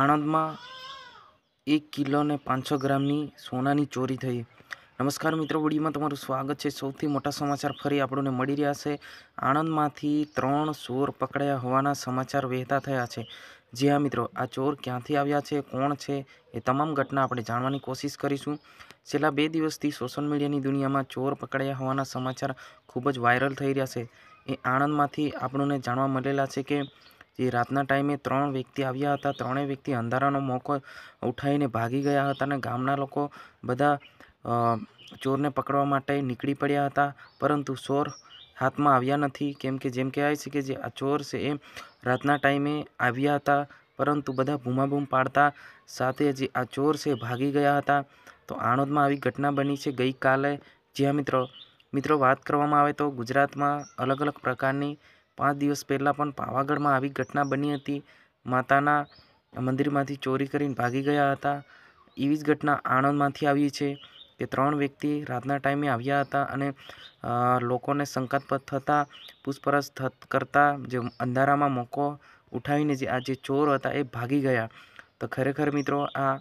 આણંદમાં એક કિલો ને પાંચસો ગ્રામની સોનાની ચોરી થઈ નમસ્કાર મિત્રો વિડીયોમાં તમારું સ્વાગત છે સૌથી મોટા સમાચાર ફરી આપણને મળી રહ્યા છે આણંદમાંથી ત્રણ ચોર પકડાયા હોવાના સમાચાર વહેતા થયા છે જી હા મિત્રો આ ચોર ક્યાંથી આવ્યા છે કોણ છે એ તમામ ઘટના આપણે જાણવાની કોશિશ કરીશું છેલ્લા બે દિવસથી સોશિયલ મીડિયાની દુનિયામાં ચોર પકડાયા હોવાના સમાચાર ખૂબ જ વાયરલ થઈ રહ્યા છે એ આણંદમાંથી આપણને જાણવા મળેલા છે કે જે રાતના ટાઈમે ત્રણ વ્યક્તિ આવ્યા હતા ત્રણેય વ્યક્તિ અંધારાનો મોકો ઉઠાવીને ભાગી ગયા હતા અને ગામના લોકો બધા ચોરને પકડવા માટે નીકળી પડ્યા હતા પરંતુ ચોર હાથમાં આવ્યા નથી કેમ કે જેમ કહેવાય છે કે જે આ ચોર છે એ રાતના ટાઈમે આવ્યા હતા પરંતુ બધા બૂમાબૂમ પાડતા સાથે જે આ ચોર છે ભાગી ગયા હતા તો આણંદમાં આવી ઘટના બની છે ગઈકાલે જ્યાં મિત્રો મિત્રો વાત કરવામાં આવે તો ગુજરાતમાં અલગ અલગ પ્રકારની પાંચ દિવસ પહેલાં પણ પાવાગઢમાં આવી ઘટના બની હતી માતાના મંદિરમાંથી ચોરી કરીને ભાગી ગયા હતા એવી જ ઘટના આણંદમાંથી આવી છે કે ત્રણ વ્યક્તિ રાતના ટાઈમે આવ્યા હતા અને લોકોને શંકાસ્પદ થતાં પૂછપરછ કરતાં જે અંધારામાં મોકો ઉઠાવીને જે આ જે ચોર હતા એ ભાગી ગયા તો ખરેખર મિત્રો આ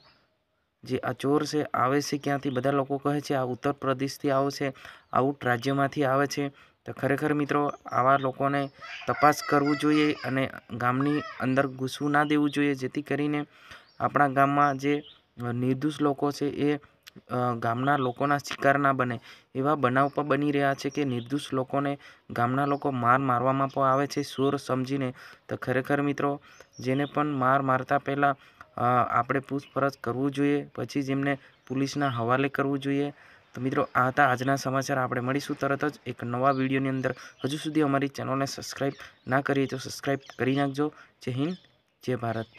જે આ ચોર છે આવે છે ક્યાંથી બધા લોકો કહે છે આ ઉત્તર પ્રદેશથી આવે છે આઉટ રાજ્યમાંથી આવે છે તો ખરેખર મિત્રો આવા લોકોને તપાસ કરવું જોઈએ અને ગામની અંદર ઘૂસવું ના દેવું જોઈએ જેથી કરીને આપણા ગામમાં જે નિર્દોષ લોકો છે એ ગામના લોકોના શિકાર ના બને એવા બનાવ પણ બની રહ્યા છે કે નિર્દોષ લોકોને ગામના લોકો માર મારવામાં પણ આવે છે સોર સમજીને તો ખરેખર મિત્રો જેને પણ માર મારતા પહેલાં આપણે પૂછપરછ કરવું જોઈએ પછી જ એમને પોલીસના હવાલે કરવું જોઈએ તો મિત્રો આ હતા આજના સમાચાર આપણે મળીશું તરત જ એક નવા વિડીયોની અંદર હજુ સુધી અમારી ચેનલને સબસ્ક્રાઈબ ના કરીએ તો સબસ્ક્રાઈબ કરી નાખજો જય હિન્દ જય ભારત